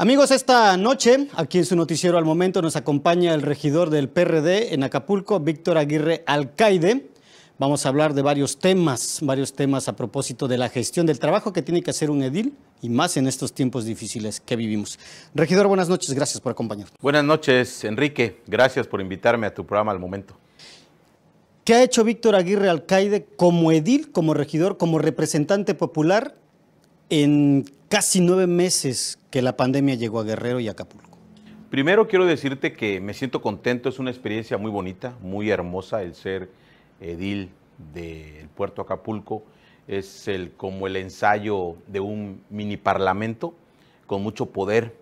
Amigos, esta noche, aquí en su noticiero al momento, nos acompaña el regidor del PRD en Acapulco, Víctor Aguirre Alcaide. Vamos a hablar de varios temas, varios temas a propósito de la gestión del trabajo que tiene que hacer un edil y más en estos tiempos difíciles que vivimos. Regidor, buenas noches, gracias por acompañarnos. Buenas noches, Enrique, gracias por invitarme a tu programa al momento. ¿Qué ha hecho Víctor Aguirre Alcaide como edil, como regidor, como representante popular en casi nueve meses que la pandemia llegó a Guerrero y Acapulco? Primero quiero decirte que me siento contento, es una experiencia muy bonita, muy hermosa el ser edil del puerto Acapulco. Es el, como el ensayo de un mini parlamento con mucho poder,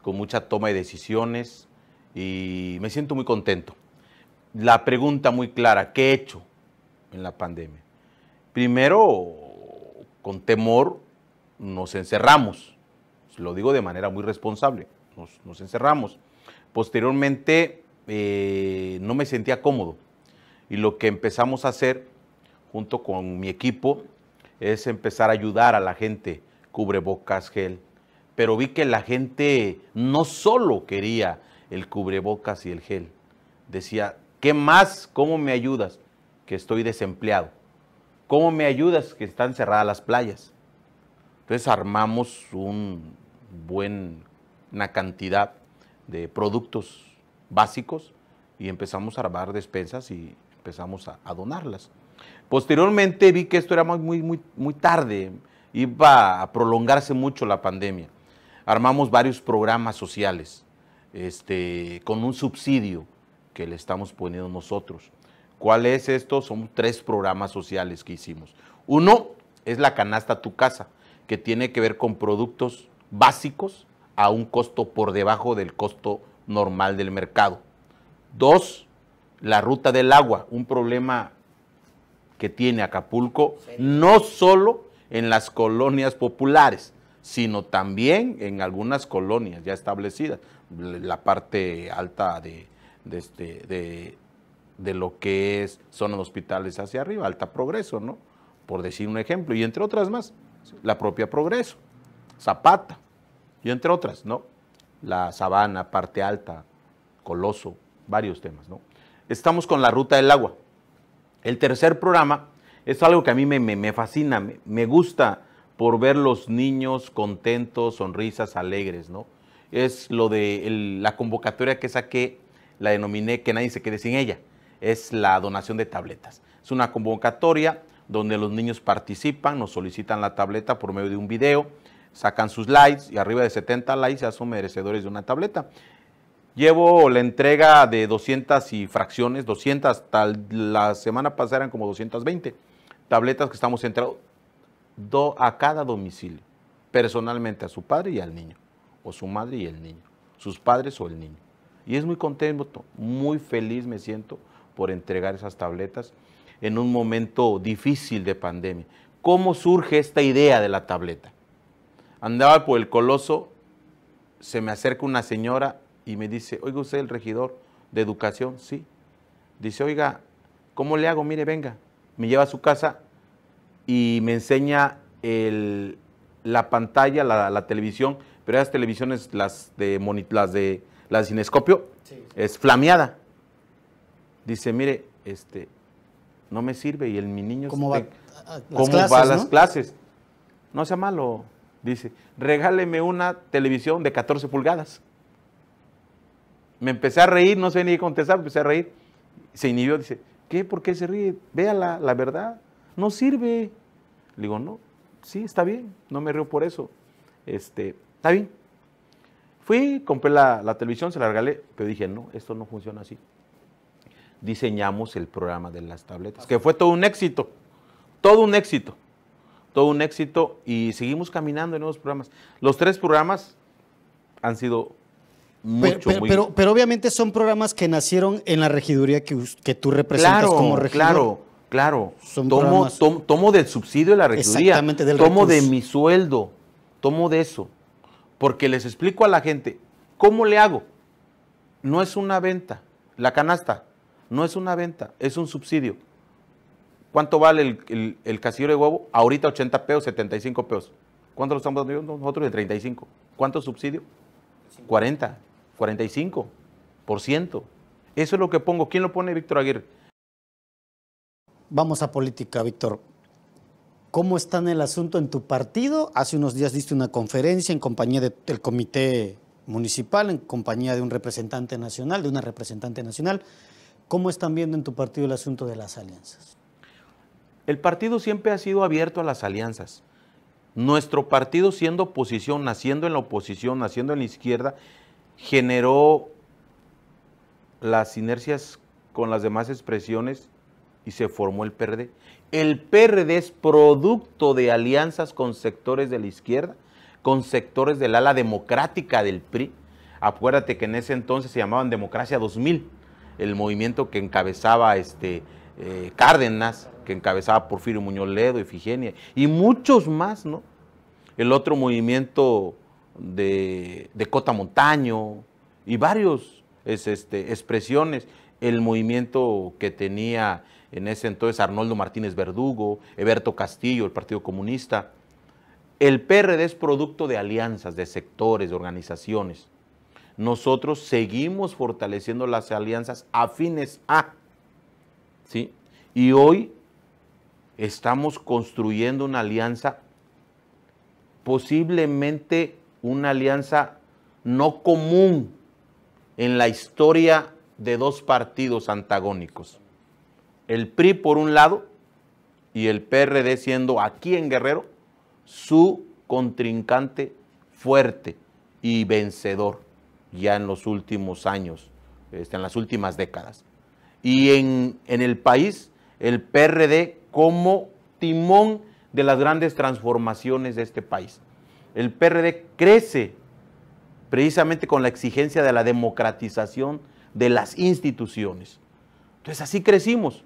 con mucha toma de decisiones y me siento muy contento. La pregunta muy clara, ¿qué he hecho en la pandemia? Primero, con temor, nos encerramos. Lo digo de manera muy responsable. Nos, encerramos. Posteriormente eh, no me sentía cómodo. Y lo que empezamos a hacer junto con mi equipo es empezar a ayudar a la gente. Cubrebocas, gel. Pero vi que la gente no solo quería el cubrebocas y el gel. Decía, ¿qué más? ¿Cómo me ayudas? Que estoy desempleado. ¿Cómo me ayudas? Que están cerradas las playas. Entonces armamos un buen, una cantidad de productos básicos y empezamos a armar despensas y empezamos a, donarlas. Posteriormente vi que esto era muy, muy, muy tarde, iba a prolongarse mucho la pandemia. Armamos varios programas sociales este, con un subsidio que le estamos poniendo nosotros. ¿Cuál es esto? Son tres programas sociales que hicimos. Uno es la canasta tu casa que tiene que ver con productos básicos a un costo por debajo del costo normal del mercado. Dos, la ruta del agua, un problema que tiene Acapulco, no solo en las colonias populares, sino también en algunas colonias ya establecidas, la parte alta de, este, lo que es, son los hospitales hacia arriba, alta progreso, ¿no? Por decir un ejemplo, y entre otras más la propia Progreso, Zapata, y entre otras, ¿no? La Sabana, Parte Alta, Coloso, varios temas, ¿no? Estamos con la ruta del agua. El tercer programa es algo que a mí me, fascina, me, gusta por ver los niños contentos, sonrisas, alegres, ¿no? Es lo de la convocatoria que saqué, la denominé que nadie se quede sin ella. Es la donación de tabletas. Es una convocatoria donde los niños participan, nos solicitan la tableta por medio de un video, sacan sus likes y arriba de 70 likes ya son merecedores de una tableta. Llevo la entrega de 200 y fracciones, 200, tal la semana pasada eran como 220 tabletas que estamos entrando a cada domicilio, personalmente a su padre y al niño, o su madre y el niño, sus padres o el niño. Y es muy contento, muy feliz me siento por entregar esas tabletas en un momento difícil de pandemia. ¿Cómo surge esta idea de la tableta? Andaba por el coloso, se me acerca una señora y me dice, oiga usted el regidor de educación, sí. Dice, oiga, ¿cómo le hago? Mire, venga. Me lleva a su casa y me enseña la pantalla, la, televisión, pero esas televisiones, las de, las de, cinescopio, es flameada. Dice, mire, este, no me sirve y el mi niño cómo va, a las clases. No sea malo, dice, regáleme una televisión de 14 pulgadas. Me empecé a reír, no sé ni contestar, empecé a reír. Se inhibió, dice, ¿qué? ¿Por qué se ríe? Vea la verdad, no sirve. Le digo, no, sí, está bien, no me río por eso. Este, está bien. Fui, compré la, la televisión, se la regalé, pero dije, no, esto no funciona así diseñamos el programa de las tabletas, que fue todo un éxito, todo un éxito, todo un éxito y seguimos caminando en nuevos programas. Los tres programas han sido pero, pero, obviamente son programas que nacieron en la regiduría que, que tú representas como regidor. Claro, claro. tomo, tomo, del subsidio de la regiduría. del Tomo de mi sueldo. Tomo de eso. Porque les explico a la gente, ¿cómo le hago? No es una venta. La canasta, no es una venta, es un subsidio. ¿Cuánto vale el, casillero de huevo? Ahorita 80 pesos, 75 pesos. ¿Cuánto lo estamos dando nosotros? De 35. ¿Cuánto subsidio? 40, 45 por ciento. Eso es lo que pongo. ¿Quién lo pone, Víctor Aguirre? Vamos a política, Víctor. ¿Cómo está en el asunto en tu partido? Hace unos días diste una conferencia en compañía del comité municipal, en compañía de un representante nacional, de una representante nacional. ¿Cómo están viendo en tu partido el asunto de las alianzas? El partido siempre ha sido abierto a las alianzas. Nuestro partido siendo oposición, naciendo en la oposición, naciendo en la izquierda, generó las inercias con las demás expresiones y se formó el PRD. El PRD es producto de alianzas con sectores de la izquierda, con sectores del ala democrática del PRI. Acuérdate que en ese entonces se llamaban Democracia 2000 el movimiento que encabezaba este, eh, Cárdenas, que encabezaba Porfirio Muñoz Ledo, Ifigenia, y muchos más, ¿no? El otro movimiento de, Cota Montaño y varios este, expresiones. El movimiento que tenía en ese entonces Arnoldo Martínez Verdugo, Eberto Castillo, el Partido Comunista. El PRD es producto de alianzas, de sectores, de organizaciones nosotros seguimos fortaleciendo las alianzas afines a, ¿sí? Y hoy estamos construyendo una alianza, posiblemente una alianza no común en la historia de dos partidos antagónicos. El PRI por un lado y el PRD siendo aquí en Guerrero su contrincante fuerte y vencedor ya en los últimos años, este, en las últimas décadas. Y en, el país, el PRD como timón de las grandes transformaciones de este país. El PRD crece precisamente con la exigencia de la democratización de las instituciones. Entonces así crecimos,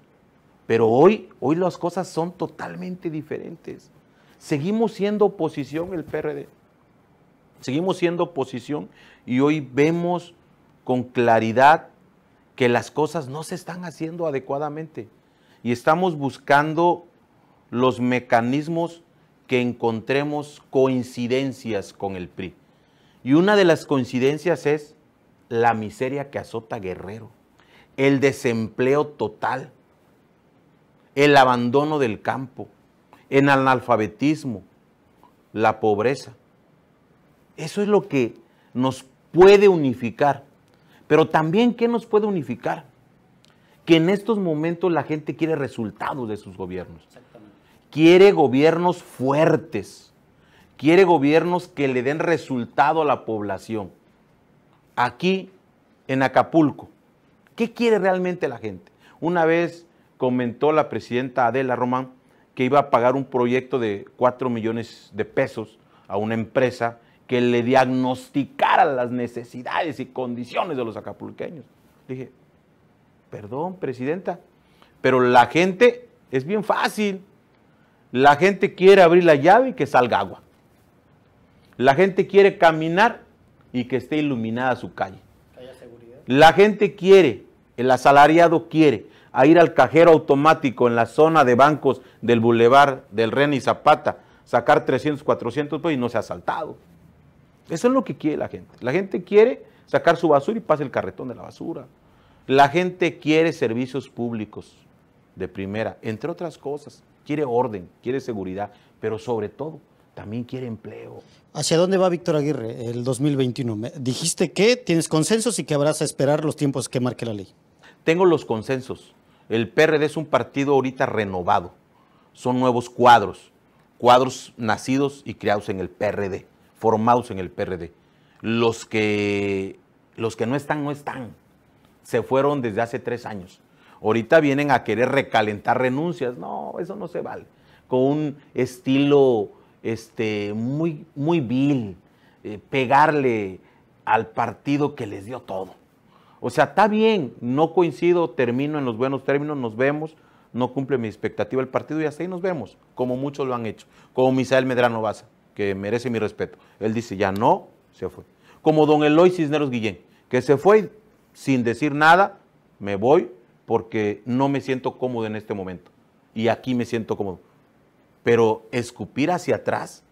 pero hoy, hoy las cosas son totalmente diferentes. Seguimos siendo oposición el PRD. Seguimos siendo oposición y hoy vemos con claridad que las cosas no se están haciendo adecuadamente y estamos buscando los mecanismos que encontremos coincidencias con el PRI. Y una de las coincidencias es la miseria que azota Guerrero, el desempleo total, el abandono del campo, el analfabetismo, la pobreza. Eso es lo que nos puede unificar. Pero también, ¿qué nos puede unificar? Que en estos momentos la gente quiere resultados de sus gobiernos. Quiere gobiernos fuertes. Quiere gobiernos que le den resultado a la población. Aquí, en Acapulco, ¿qué quiere realmente la gente? Una vez comentó la presidenta Adela Román que iba a pagar un proyecto de 4 millones de pesos a una empresa que le diagnosticara las necesidades y condiciones de los acapulqueños. Dije, perdón, presidenta, pero la gente es bien fácil. La gente quiere abrir la llave y que salga agua. La gente quiere caminar y que esté iluminada su calle. La gente quiere, el asalariado quiere, a ir al cajero automático en la zona de bancos del Boulevard del René y Zapata, sacar 300, 400 pesos y no se ha asaltado. Eso es lo que quiere la gente. La gente quiere sacar su basura y pase el carretón de la basura. La gente quiere servicios públicos de primera, entre otras cosas. Quiere orden, quiere seguridad, pero sobre todo también quiere empleo. ¿Hacia dónde va Víctor Aguirre el 2021? dijiste que tienes consensos y que habrás a esperar los tiempos que marque la ley. Tengo los consensos. El PRD es un partido ahorita renovado. Son nuevos cuadros, cuadros nacidos y creados en el PRD formados en el PRD. Los que, los que no están, no están. Se fueron desde hace tres años. Ahorita vienen a querer recalentar renuncias. No, eso no se vale. Con un estilo este, muy, muy vil, eh, pegarle al partido que les dio todo. O sea, está bien, no coincido, termino en los buenos términos, nos vemos, no cumple mi expectativa el partido y hasta ahí nos vemos, como muchos lo han hecho, como Misael Medrano Baza que merece mi respeto. Él dice, ya no, se fue. Como don Eloy Cisneros Guillén, que se fue sin decir nada, me voy porque no me siento cómodo en este momento. Y aquí me siento cómodo. Pero escupir hacia atrás,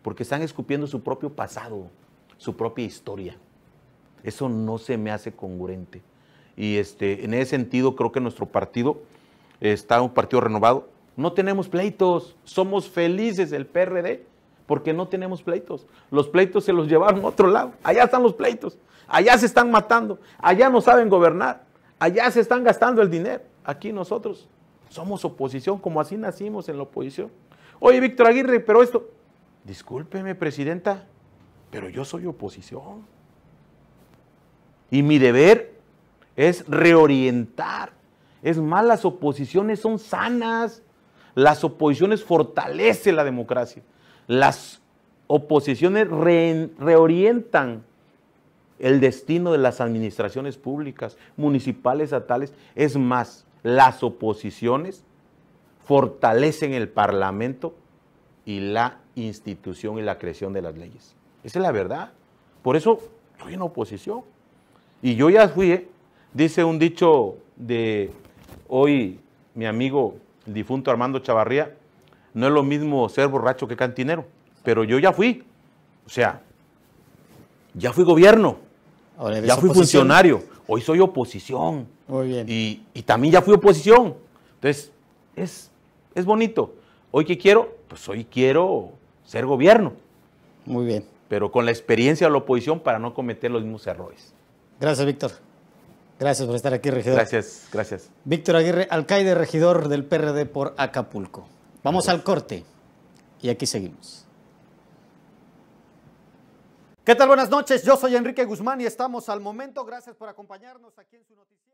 porque están escupiendo su propio pasado, su propia historia. Eso no se me hace congruente. Y este, en ese sentido creo que nuestro partido está un partido renovado. No tenemos pleitos, somos felices el PRD porque no tenemos pleitos. Los pleitos se los llevaron a otro lado. Allá están los pleitos. Allá se están matando. Allá no saben gobernar. Allá se están gastando el dinero. Aquí nosotros somos oposición, como así nacimos en la oposición. Oye, Víctor Aguirre, pero esto, discúlpeme, presidenta, pero yo soy oposición. Y mi deber es reorientar. Es más, las oposiciones son sanas. Las oposiciones fortalecen la democracia. Las oposiciones reorientan el destino de las administraciones públicas, municipales, estatales. Es más, las oposiciones fortalecen el Parlamento y la institución y la creación de las leyes. Esa es la verdad. Por eso estoy en oposición. Y yo ya fui, ¿eh? dice un dicho de hoy mi amigo el difunto Armando Chavarría, no es lo mismo ser borracho que cantinero, pero yo ya fui. O sea, ya fui gobierno, ya fui funcionario, hoy soy oposición. Muy bien. Y, también ya fui oposición. Entonces, es, es bonito. Hoy que quiero, pues hoy quiero ser gobierno. Muy bien. Pero con la experiencia de la oposición para no cometer los mismos errores. Gracias, Víctor. Gracias por estar aquí, regidor. Gracias, gracias. Víctor Aguirre, alcaide regidor del PRD por Acapulco. Vamos al corte y aquí seguimos. ¿Qué tal? Buenas noches. Yo soy Enrique Guzmán y estamos al momento. Gracias por acompañarnos aquí en su noticia.